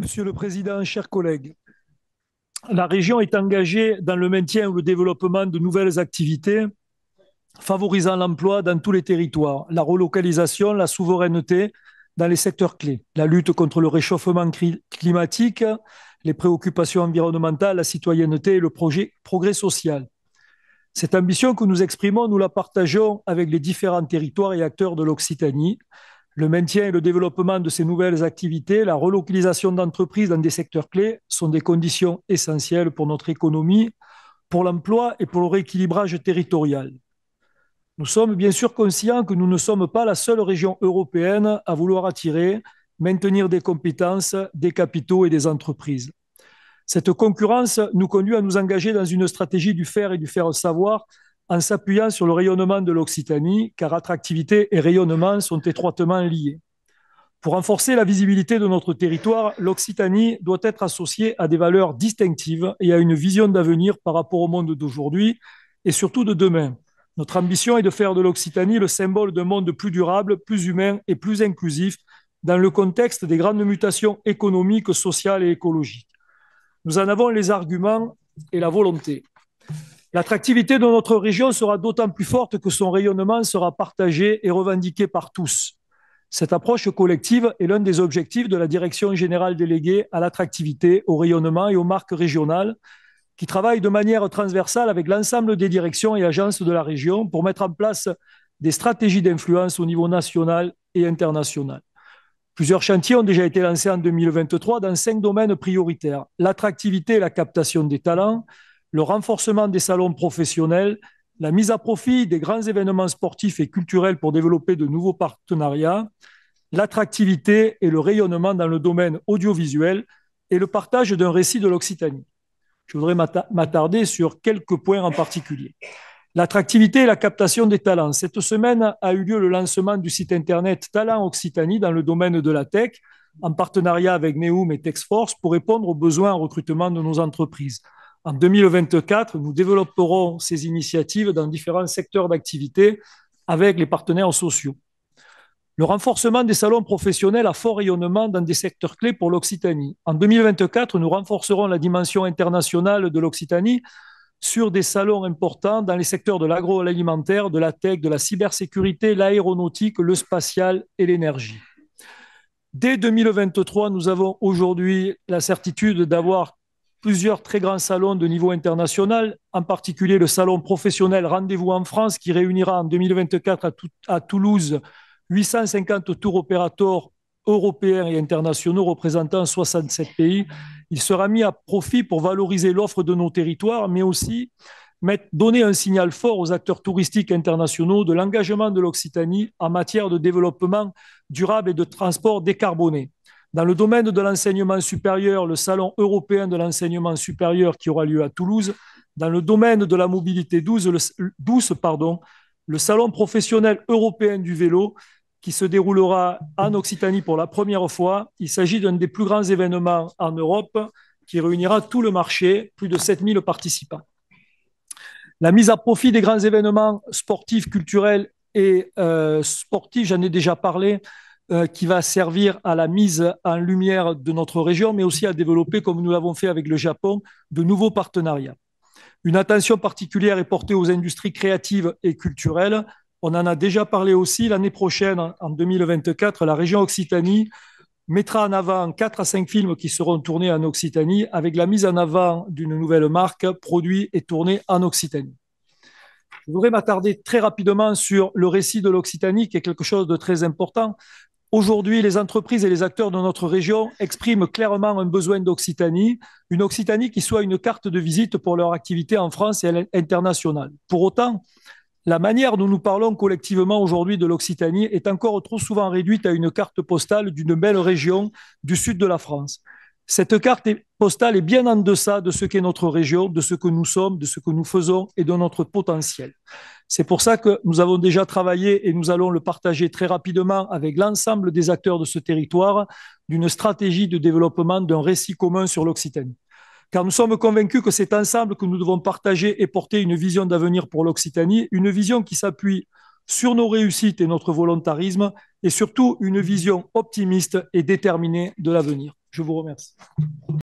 Monsieur le Président, chers collègues, la région est engagée dans le maintien ou le développement de nouvelles activités favorisant l'emploi dans tous les territoires, la relocalisation, la souveraineté dans les secteurs clés, la lutte contre le réchauffement climatique, les préoccupations environnementales, la citoyenneté et le projet, progrès social. Cette ambition que nous exprimons, nous la partageons avec les différents territoires et acteurs de l'Occitanie, le maintien et le développement de ces nouvelles activités, la relocalisation d'entreprises dans des secteurs clés sont des conditions essentielles pour notre économie, pour l'emploi et pour le rééquilibrage territorial. Nous sommes bien sûr conscients que nous ne sommes pas la seule région européenne à vouloir attirer, maintenir des compétences, des capitaux et des entreprises. Cette concurrence nous conduit à nous engager dans une stratégie du faire et du faire savoir en s'appuyant sur le rayonnement de l'Occitanie, car attractivité et rayonnement sont étroitement liés. Pour renforcer la visibilité de notre territoire, l'Occitanie doit être associée à des valeurs distinctives et à une vision d'avenir par rapport au monde d'aujourd'hui et surtout de demain. Notre ambition est de faire de l'Occitanie le symbole d'un monde plus durable, plus humain et plus inclusif dans le contexte des grandes mutations économiques, sociales et écologiques. Nous en avons les arguments et la volonté. L'attractivité de notre région sera d'autant plus forte que son rayonnement sera partagé et revendiqué par tous. Cette approche collective est l'un des objectifs de la Direction générale déléguée à l'attractivité, au rayonnement et aux marques régionales, qui travaille de manière transversale avec l'ensemble des directions et agences de la région pour mettre en place des stratégies d'influence au niveau national et international. Plusieurs chantiers ont déjà été lancés en 2023 dans cinq domaines prioritaires. L'attractivité et la captation des talents, le renforcement des salons professionnels, la mise à profit des grands événements sportifs et culturels pour développer de nouveaux partenariats, l'attractivité et le rayonnement dans le domaine audiovisuel et le partage d'un récit de l'Occitanie. Je voudrais m'attarder sur quelques points en particulier. L'attractivité et la captation des talents. Cette semaine a eu lieu le lancement du site internet Talent Occitanie dans le domaine de la tech, en partenariat avec Neum et Texforce, pour répondre aux besoins en recrutement de nos entreprises. En 2024, nous développerons ces initiatives dans différents secteurs d'activité avec les partenaires sociaux. Le renforcement des salons professionnels à fort rayonnement dans des secteurs clés pour l'Occitanie. En 2024, nous renforcerons la dimension internationale de l'Occitanie sur des salons importants dans les secteurs de l'agroalimentaire, de la tech, de la cybersécurité, l'aéronautique, le spatial et l'énergie. Dès 2023, nous avons aujourd'hui la certitude d'avoir plusieurs très grands salons de niveau international, en particulier le salon professionnel Rendez-vous en France qui réunira en 2024 à, à Toulouse 850 tours opérateurs européens et internationaux représentant 67 pays. Il sera mis à profit pour valoriser l'offre de nos territoires, mais aussi donner un signal fort aux acteurs touristiques internationaux de l'engagement de l'Occitanie en matière de développement durable et de transport décarboné. Dans le domaine de l'enseignement supérieur, le Salon européen de l'enseignement supérieur qui aura lieu à Toulouse. Dans le domaine de la mobilité douce, le, euh, pardon, le Salon professionnel européen du vélo qui se déroulera en Occitanie pour la première fois. Il s'agit d'un des plus grands événements en Europe qui réunira tout le marché, plus de 7000 participants. La mise à profit des grands événements sportifs, culturels et euh, sportifs, j'en ai déjà parlé, euh, qui va servir à la mise en lumière de notre région, mais aussi à développer, comme nous l'avons fait avec le Japon, de nouveaux partenariats. Une attention particulière est portée aux industries créatives et culturelles. On en a déjà parlé aussi. L'année prochaine, en 2024, la région Occitanie mettra en avant 4 à 5 films qui seront tournés en Occitanie avec la mise en avant d'une nouvelle marque produit et tournée en Occitanie. Je voudrais m'attarder très rapidement sur le récit de l'Occitanie, qui est quelque chose de très important, Aujourd'hui, les entreprises et les acteurs de notre région expriment clairement un besoin d'Occitanie, une Occitanie qui soit une carte de visite pour leur activité en France et internationale. Pour autant, la manière dont nous parlons collectivement aujourd'hui de l'Occitanie est encore trop souvent réduite à une carte postale d'une belle région du sud de la France. Cette carte postale est bien en deçà de ce qu'est notre région, de ce que nous sommes, de ce que nous faisons et de notre potentiel. C'est pour ça que nous avons déjà travaillé et nous allons le partager très rapidement avec l'ensemble des acteurs de ce territoire d'une stratégie de développement d'un récit commun sur l'Occitanie. Car nous sommes convaincus que c'est ensemble que nous devons partager et porter une vision d'avenir pour l'Occitanie, une vision qui s'appuie sur nos réussites et notre volontarisme, et surtout une vision optimiste et déterminée de l'avenir. Je vous remercie.